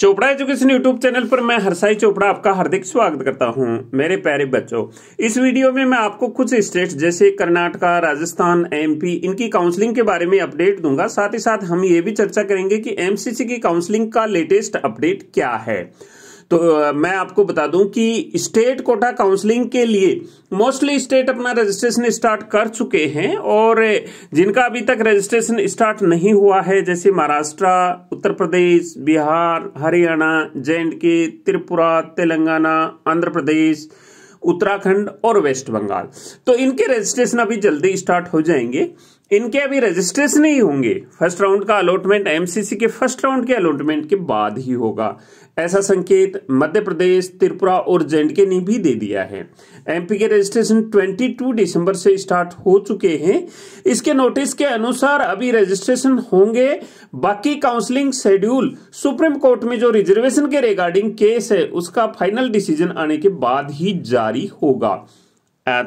Chopra education YouTube channel पर मैं हरसाई चोपड़ा आपका हार्दिक स्वागत करता हूं मेरे प्यारे बच्चों इस वीडियो में मैं आपको कुछ स्टेट जैसे कर्नाटका राजस्थान एमपी इनकी काउंसलिंग के बारे में अपडेट दूंगा साथ ही साथ हम ये भी चर्चा करेंगे कि एमसीसी की काउंसलिंग का लेटेस्ट अपडेट क्या है तो मैं आपको बता दूं कि स्टेट कोटा काउंसलिंग के लिए मोस्टली स्टेट अपना रजिस्ट्रेशन स्टार्ट कर चुके हैं और जिनका अभी तक रजिस्ट्रेशन स्टार्ट नहीं हुआ है जैसे महाराष्ट्र उत्तर प्रदेश बिहार हरियाणा जे के त्रिपुरा तेलंगाना आंध्र प्रदेश उत्तराखंड और वेस्ट बंगाल तो इनके रजिस्ट्रेशन अभी जल्दी स्टार्ट हो जाएंगे इनके अभी रजिस्ट्रेशन नहीं होंगे फर्स्ट राउंड का अलॉटमेंट एमसीसी के फर्स्ट राउंड के अलॉटमेंट के बाद ही होगा ऐसा संकेत मध्य प्रदेश त्रिपुरा और के ने भी दे दिया है एमपी के रजिस्ट्रेशन 22 दिसंबर से स्टार्ट हो चुके हैं इसके नोटिस के अनुसार अभी रजिस्ट्रेशन होंगे बाकी काउंसलिंग शेड्यूल सुप्रीम कोर्ट में जो रिजर्वेशन के रिगार्डिंग केस है उसका फाइनल डिसीजन आने के बाद ही जारी होगा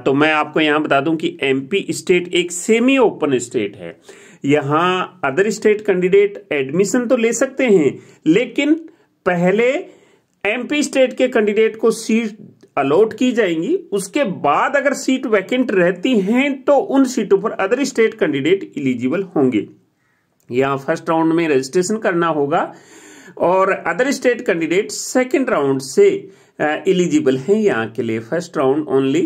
तो मैं आपको यहां बता दूं कि एमपी स्टेट एक सेमी ओपन स्टेट है यहां अदर स्टेट कैंडिडेट एडमिशन तो ले सकते हैं लेकिन पहले एमपी स्टेट के कैंडिडेट को सीट अलॉट की जाएंगी उसके बाद अगर सीट वैकेंट रहती हैं तो उन सीटों पर अदर स्टेट कैंडिडेट इलिजिबल होंगे यहां फर्स्ट राउंड में रजिस्ट्रेशन करना होगा और other state candidate second round से इलिजिबल हैं यहाँ के लिए first round only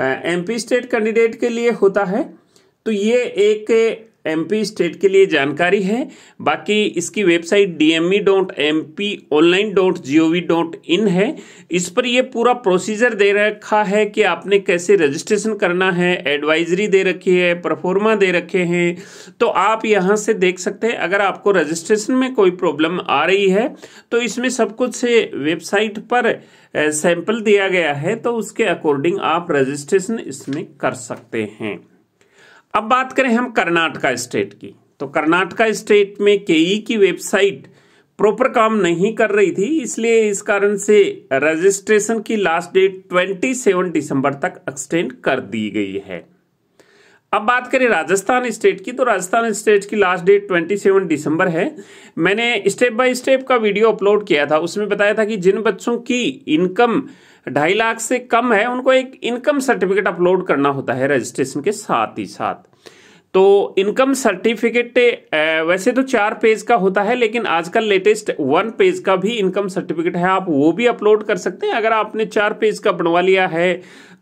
MP state candidate के लिए होता है तो ये एक एमपी स्टेट के लिए जानकारी है बाकी इसकी website D M E dot M P online dot G O V dot in है इस पर यह पूरा प्रोसीजर दे रखा है कि आपने कैसे रजिस्ट्रेशन करना है एडवाइजरी दे रखी है परफॉर्मा दे रखे हैं तो आप यहाँ से देख सकते हैं अगर आपको रजिस्ट्रेशन में कोई प्रॉब्लम आ रही है तो इसमें सब कुछ वेबसाइट पर सैंपल दिया गया है तो उसके अकॉर्डिंग आप रजिस्ट्रेशन इसमें कर सकते हैं अब बात करें हम कर्नाटका स्टेट की तो कर्नाटका स्टेट में केई की वेबसाइट प्रॉपर काम नहीं कर रही थी इसलिए इस कारण से रजिस्ट्रेशन की लास्ट डेट 27 दिसंबर तक एक्सटेंड कर दी गई है अब बात करें राजस्थान स्टेट की तो राजस्थान स्टेट की लास्ट डेट 27 दिसंबर है मैंने स्टेप बाय स्टेप का वीडियो अपलोड किया था उसमें बताया था कि जिन बच्चों की इनकम ढाई लाख से कम है उनको एक इनकम सर्टिफिकेट अपलोड करना होता है रजिस्ट्रेशन के साथ ही साथ तो इनकम सर्टिफिकेट वैसे तो चार पेज का होता है लेकिन आजकल लेटेस्ट वन पेज का भी इनकम सर्टिफिकेट है आप वो भी अपलोड कर सकते हैं अगर आपने चार पेज का बनवा लिया है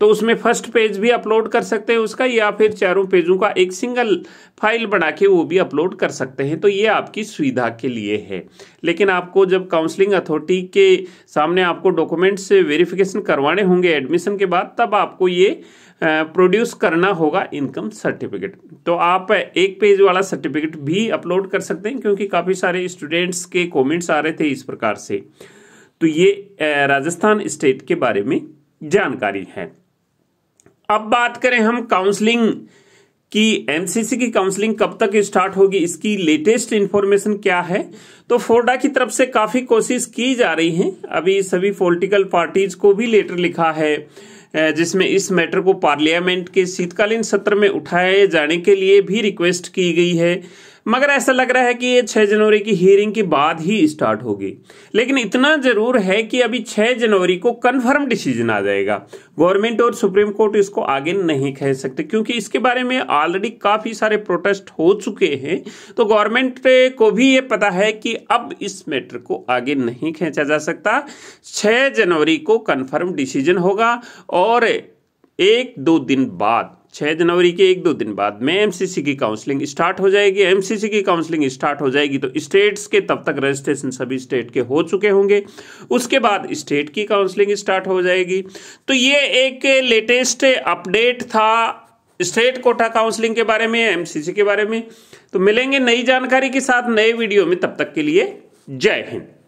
तो उसमें फर्स्ट पेज भी अपलोड कर सकते हैं उसका या फिर चारों पेजों का एक सिंगल फाइल बना के वो भी अपलोड कर सकते हैं तो ये आपकी सुविधा के लिए है लेकिन आपको जब काउंसलिंग अथॉरिटी के सामने आपको डॉक्यूमेंट्स वेरिफिकेशन करवाने होंगे एडमिशन के बाद तब आपको ये प्रोड्यूस करना होगा इनकम सर्टिफिकेट तो आप एक पेज वाला सर्टिफिकेट भी अपलोड कर सकते हैं क्योंकि काफ़ी सारे स्टूडेंट्स के कमेंट्स आ रहे थे इस प्रकार से तो ये राजस्थान स्टेट के बारे में जानकारी है अब बात करें हम काउंसलिंग कि एनसीसी की काउंसलिंग कब तक स्टार्ट होगी इसकी लेटेस्ट इन्फॉर्मेशन क्या है तो फोर्डा की तरफ से काफी कोशिश की जा रही है अभी सभी पॉलिटिकल पार्टीज को भी लेटर लिखा है जिसमें इस मैटर को पार्लियामेंट के शीतकालीन सत्र में उठाए जाने के लिए भी रिक्वेस्ट की गई है मगर ऐसा लग रहा है कि ये 6 जनवरी की हियरिंग के बाद ही स्टार्ट होगी लेकिन इतना जरूर है कि अभी 6 जनवरी को कन्फर्म डिसीजन आ जाएगा गवर्नमेंट और सुप्रीम कोर्ट इसको आगे नहीं कह सकते क्योंकि इसके बारे में ऑलरेडी काफ़ी सारे प्रोटेस्ट हो चुके हैं तो गवर्नमेंट को भी ये पता है कि अब इस मैटर को आगे नहीं खींचा जा सकता छः जनवरी को कन्फर्म डिसीजन होगा और एक दो दिन बाद छः जनवरी के एक दो दिन बाद में एमसीसी की काउंसलिंग स्टार्ट हो जाएगी एमसीसी की काउंसलिंग स्टार्ट हो जाएगी तो स्टेट्स के तब तक रजिस्ट्रेशन सभी स्टेट के हो चुके होंगे उसके बाद स्टेट की काउंसलिंग स्टार्ट हो जाएगी तो ये एक लेटेस्ट अपडेट था स्टेट कोटा काउंसलिंग के बारे में एम के बारे में तो मिलेंगे नई जानकारी के साथ नए वीडियो में तब तक के लिए जय हिंद